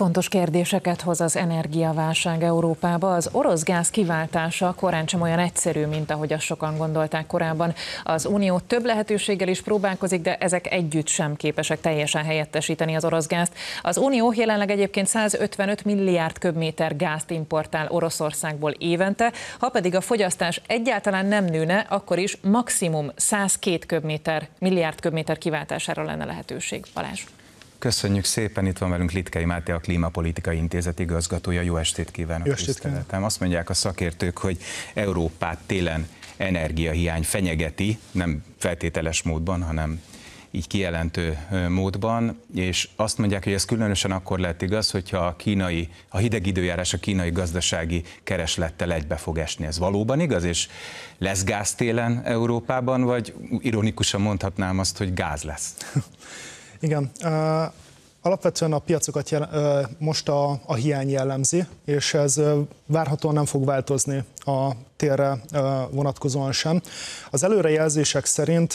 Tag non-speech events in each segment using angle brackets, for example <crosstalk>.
Fontos kérdéseket hoz az energiaválság Európába. Az orosz gáz kiváltása korán sem olyan egyszerű, mint ahogy azt sokan gondolták korábban. Az Unió több lehetőséggel is próbálkozik, de ezek együtt sem képesek teljesen helyettesíteni az orosz gázt. Az Unió jelenleg egyébként 155 milliárd köbméter gázt importál Oroszországból évente, ha pedig a fogyasztás egyáltalán nem nőne, akkor is maximum 102 köbméter, milliárd köbméter kiváltására lenne lehetőség. Balázs. Köszönjük szépen, itt van velünk Litkei Máté, a Klímapolitikai Intézet igazgatója. Jó estét kívánok! Jó estét kívánok. Azt mondják a szakértők, hogy Európát télen energiahiány fenyegeti, nem feltételes módban, hanem így kijelentő módban, és azt mondják, hogy ez különösen akkor lehet igaz, hogyha a, kínai, a hideg időjárás a kínai gazdasági kereslettel egybe fog esni. Ez valóban igaz, és lesz gáz télen Európában, vagy ironikusan mondhatnám azt, hogy gáz lesz? <laughs> Igen. Alapvetően a piacokat jel, most a, a hiány jellemzi, és ez várhatóan nem fog változni a térre vonatkozóan sem. Az előrejelzések szerint,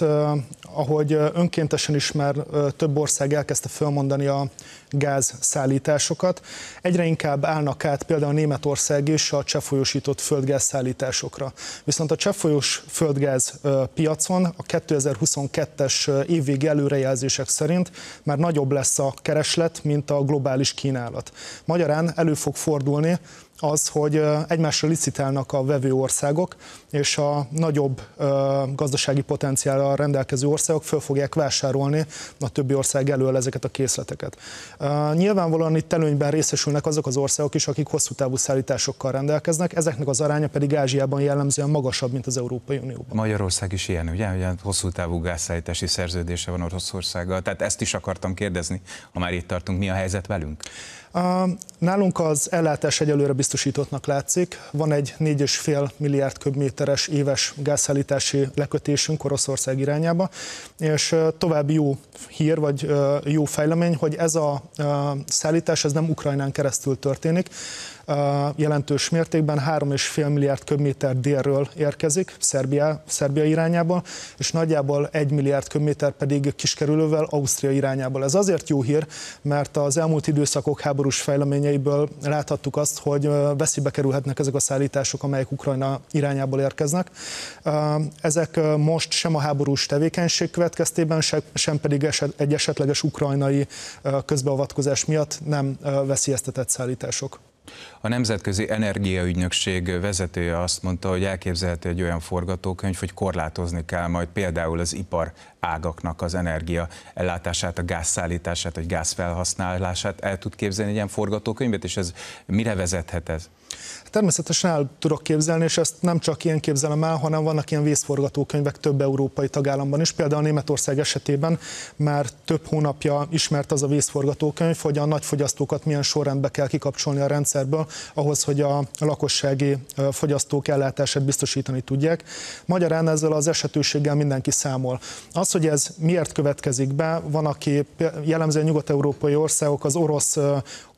ahogy önkéntesen is már több ország elkezdte fölmondani a gázszállításokat, egyre inkább állnak át például Németország is a cseppfolyósított földgázszállításokra. Viszont a cseppfolyós földgáz piacon a 2022-es évvégi előrejelzések szerint már nagyobb lesz a kereslet, mint a globális kínálat. Magyarán elő fog fordulni, az, hogy egymásra licitálnak a vevő országok, és a nagyobb gazdasági potenciállal rendelkező országok föl fogják vásárolni a többi ország elől ezeket a készleteket. Nyilvánvalóan itt előnyben részesülnek azok az országok is, akik hosszú távú szállításokkal rendelkeznek, ezeknek az aránya pedig Ázsiában jellemzően magasabb, mint az Európai Unióban. Magyarország is ilyen, ugye? Ugye hosszú távú gázszállítási szerződése van Oroszországgal, tehát ezt is akartam kérdezni, ha már itt tartunk, mi a helyzet velünk? Nálunk az ellátás egyelőre biztosítottnak látszik. Van egy 4,5 milliárd köbméteres éves gázszállítási lekötésünk Oroszország irányába, és további jó hír, vagy jó fejlemény, hogy ez a szállítás ez nem Ukrajnán keresztül történik, jelentős mértékben 3,5 milliárd köbméter délről érkezik, Szerbia, Szerbia irányából, és nagyjából 1 milliárd köbméter pedig kiskerülővel Ausztria irányából. Ez azért jó hír, mert az elmúlt időszakok háborús fejleményeiből láthattuk azt, hogy veszélybe kerülhetnek ezek a szállítások, amelyek Ukrajna irányából érkeznek. Ezek most sem a háborús tevékenység következtében, sem pedig egy esetleges ukrajnai közbeavatkozás miatt nem veszélyeztetett szállítások. A Nemzetközi Energiaügynökség vezetője azt mondta, hogy elképzelhető egy olyan forgatókönyv, hogy korlátozni kell majd például az ipar ágaknak az energia ellátását, a gázszállítását, vagy gázfelhasználását. El tud képzelni egy ilyen forgatókönyvet, és ez mire vezethet ez? Természetesen el tudok képzelni, és ezt nem csak ilyen képzelem el, hanem vannak ilyen vészforgatókönyvek több európai tagállamban is. Például Németország esetében már több hónapja ismert az a vészforgatókönyv, hogy a nagyfogyasztókat milyen sorrendbe kell kikapcsolni a rendszerből, ahhoz, hogy a lakossági fogyasztók ellátását biztosítani tudják. Magyarán ezzel az esetőséggel mindenki számol. Az, hogy ez miért következik be, van, aki jellemzően nyugat-európai országok az orosz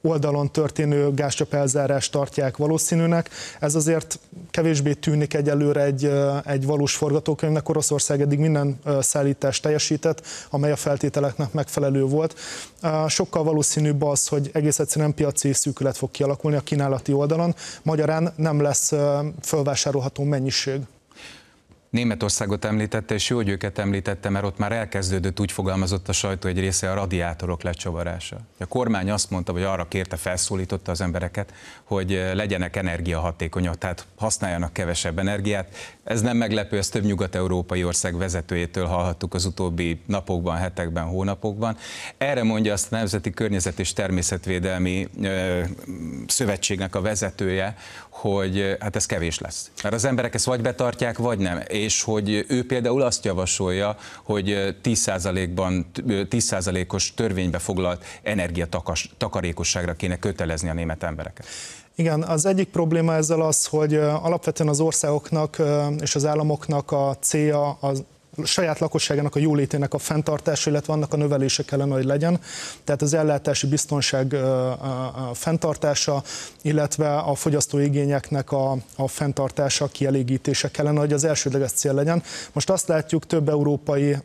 oldalon történő gázcsapelzárást tartják valószínűnek. Ez azért kevésbé tűnik egyelőre egy, egy valós forgatókönyvnek. Oroszország eddig minden szállítást teljesített, amely a feltételeknek megfelelő volt. Sokkal valószínűbb az, hogy egész egyszerűen piaci szűkület fog kialakulni a kínálati oldalon. Magyarán nem lesz felvásárolható mennyiség. Németországot említette, és jó, hogy őket említette, mert ott már elkezdődött, úgy fogalmazott a sajtó egy része, a radiátorok lecsavarása. A kormány azt mondta, vagy arra kérte, felszólította az embereket, hogy eh, legyenek energiahatékonyak, tehát használjanak kevesebb energiát. Ez nem meglepő, ezt több nyugat-európai ország vezetőjétől hallhattuk az utóbbi napokban, hetekben, hónapokban. Erre mondja azt a Nemzeti Környezet és Természetvédelmi eh, Szövetségnek a vezetője, hogy eh, hát ez kevés lesz. Mert az emberek ezt vagy betartják, vagy nem és hogy ő például azt javasolja, hogy 10%-ban, 10%-os törvénybe foglalt energiatakarékosságra kéne kötelezni a német embereket. Igen, az egyik probléma ezzel az, hogy alapvetően az országoknak és az államoknak a célja az saját lakosságának a jólétének a fenntartása, illetve annak a növelése kellene, hogy legyen. Tehát az ellátási biztonság fenntartása, illetve a fogyasztói igényeknek a, a fenntartása, kielégítése kellene, hogy az elsődleges cél legyen. Most azt látjuk több európai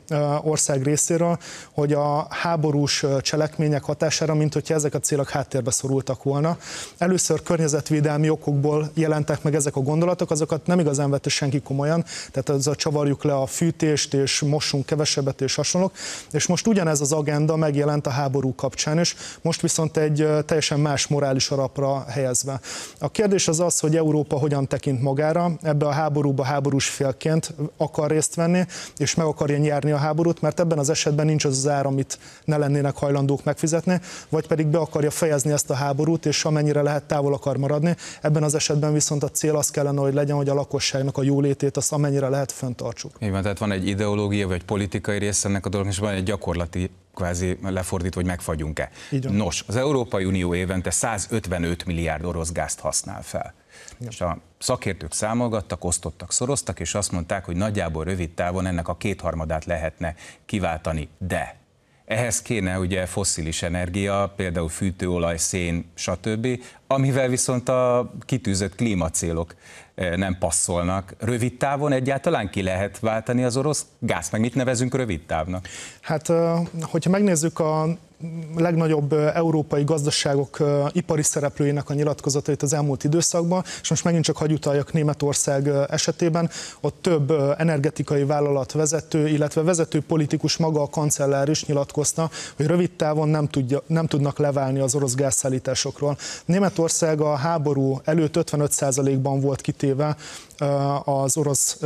ország részéről, hogy a háborús cselekmények hatására, mint hogyha ezek a célok háttérbe szorultak volna. Először környezetvédelmi okokból jelentek meg ezek a gondolatok, azokat nem igazán vette senki komolyan, tehát az a csavarjuk le a fűtés, étkezést, és mossunk kevesebbet, és hasonlók. És most ugyanez az agenda megjelent a háború kapcsán is, most viszont egy teljesen más morális alapra helyezve. A kérdés az az, hogy Európa hogyan tekint magára, ebbe a háborúba háborús félként akar részt venni, és meg akarja nyerni a háborút, mert ebben az esetben nincs az az ár, amit ne lennének hajlandók megfizetni, vagy pedig be akarja fejezni ezt a háborút, és amennyire lehet távol akar maradni. Ebben az esetben viszont a cél az kellene, hogy legyen, hogy a lakosságnak a jólétét azt amennyire lehet fenntartsuk. Igen, tehát van egy ideológia vagy politikai része ennek a dolognak, és van egy gyakorlati kvázi lefordít hogy megfagyunk-e. Nos, az Európai Unió évente 155 milliárd orosz gázt használ fel. Igen. És a szakértők számolgattak, osztottak, szoroztak, és azt mondták, hogy nagyjából rövid távon ennek a kétharmadát lehetne kiváltani. De ehhez kéne ugye fosszilis energia, például fűtőolaj, szén, stb., amivel viszont a kitűzött klímacélok eh, nem passzolnak. Rövid távon egyáltalán ki lehet váltani az orosz gáz, meg mit nevezünk rövid távnak? Hát, eh, hogyha megnézzük a legnagyobb eh, európai gazdaságok ipari szereplőinek a nyilatkozatait az elmúlt időszakban, és most megint csak hagyutaljak Németország esetében, ott több energetikai vállalat vezető, illetve vezető politikus maga a kancellár is nyilatkozta, hogy rövid távon nem, tudja, nem tudnak leválni az orosz gázszállításokról. Németország Németország a háború előtt 55%-ban volt kitéve az orosz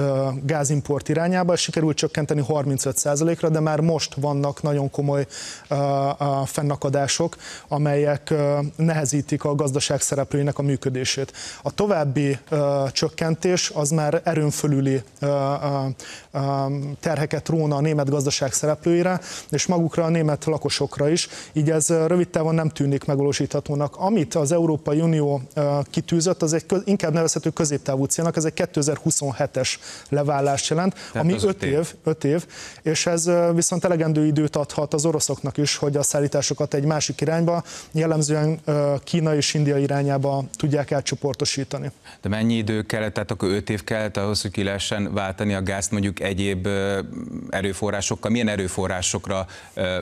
gázimport irányába, és sikerült csökkenteni 35%-ra, de már most vannak nagyon komoly fennakadások, amelyek nehezítik a gazdaság szereplőinek a működését. A további csökkentés az már erőn fölüli terheket róna a német gazdaság szereplőire, és magukra a német lakosokra is, így ez rövid távon nem tűnik megvalósíthatónak. Amit az Európai Európai Unió kitűzött, az egy inkább nevezhető középtávú célnak, ez egy 2027-es levállás jelent, Tehát ami 5 év, öt év, és ez viszont elegendő időt adhat az oroszoknak is, hogy a szállításokat egy másik irányba, jellemzően Kína és India irányába tudják elcsoportosítani. De mennyi idő kellett, tehát akkor 5 év kellett ahhoz, hogy ki lehessen váltani a gázt mondjuk egyéb erőforrásokkal? Milyen erőforrásokra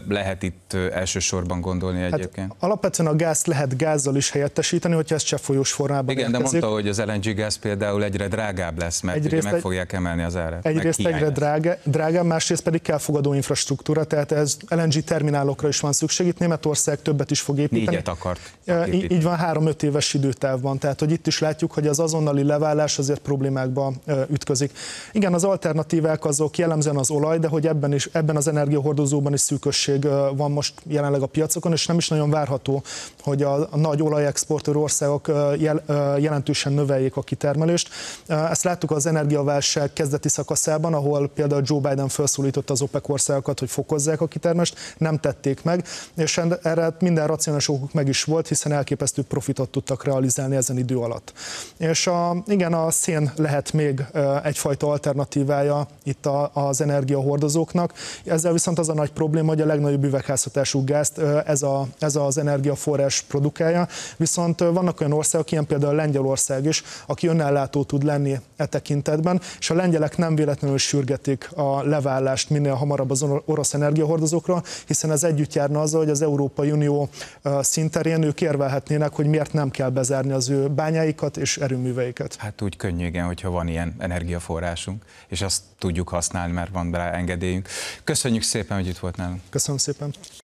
lehet itt elsősorban gondolni hát egyébként? Hát alapvetően a gáz lehet gázzal is helyettesíteni, biztosítani, hogyha ez folyós formában Igen, érkezik. de mondta, hogy az LNG gáz például egyre drágább lesz, mert egyrészt ugye meg egy, fogják emelni az árat. Egyrészt egyre drága, drágább, másrészt pedig kell fogadó infrastruktúra, tehát ez LNG terminálokra is van szükség. Itt Németország többet is fog építeni. Négyet akart. Építeni. Így, így van, három-öt éves időtávban. Tehát, hogy itt is látjuk, hogy az azonnali leválás azért problémákba ütközik. Igen, az alternatívák azok jellemzően az olaj, de hogy ebben, is, ebben az energiahordozóban is szűkösség van most jelenleg a piacokon, és nem is nagyon várható, hogy a, a nagy olajexport exportőr országok jelentősen növeljék a kitermelést. Ezt láttuk az energiaválság kezdeti szakaszában, ahol például Joe Biden felszólította az OPEC országokat, hogy fokozzák a kitermelést, nem tették meg, és erre minden racionális okuk meg is volt, hiszen elképesztő profitot tudtak realizálni ezen idő alatt. És a, igen, a szén lehet még egyfajta alternatívája itt az energiahordozóknak. Ezzel viszont az a nagy probléma, hogy a legnagyobb üvegházhatású gázt ez, a, ez az energiaforrás produkálja, viszont viszont vannak olyan országok, ilyen például Lengyelország is, aki önellátó tud lenni e tekintetben, és a lengyelek nem véletlenül sürgetik a levállást minél hamarabb az orosz energiahordozókra, hiszen ez együtt járna azzal, hogy az Európai Unió szinterén ők érvelhetnének, hogy miért nem kell bezárni az ő bányáikat és erőműveiket. Hát úgy könnyű, igen, hogyha van ilyen energiaforrásunk, és azt tudjuk használni, mert van rá engedélyünk. Köszönjük szépen, hogy itt volt nálunk. Köszönöm szépen.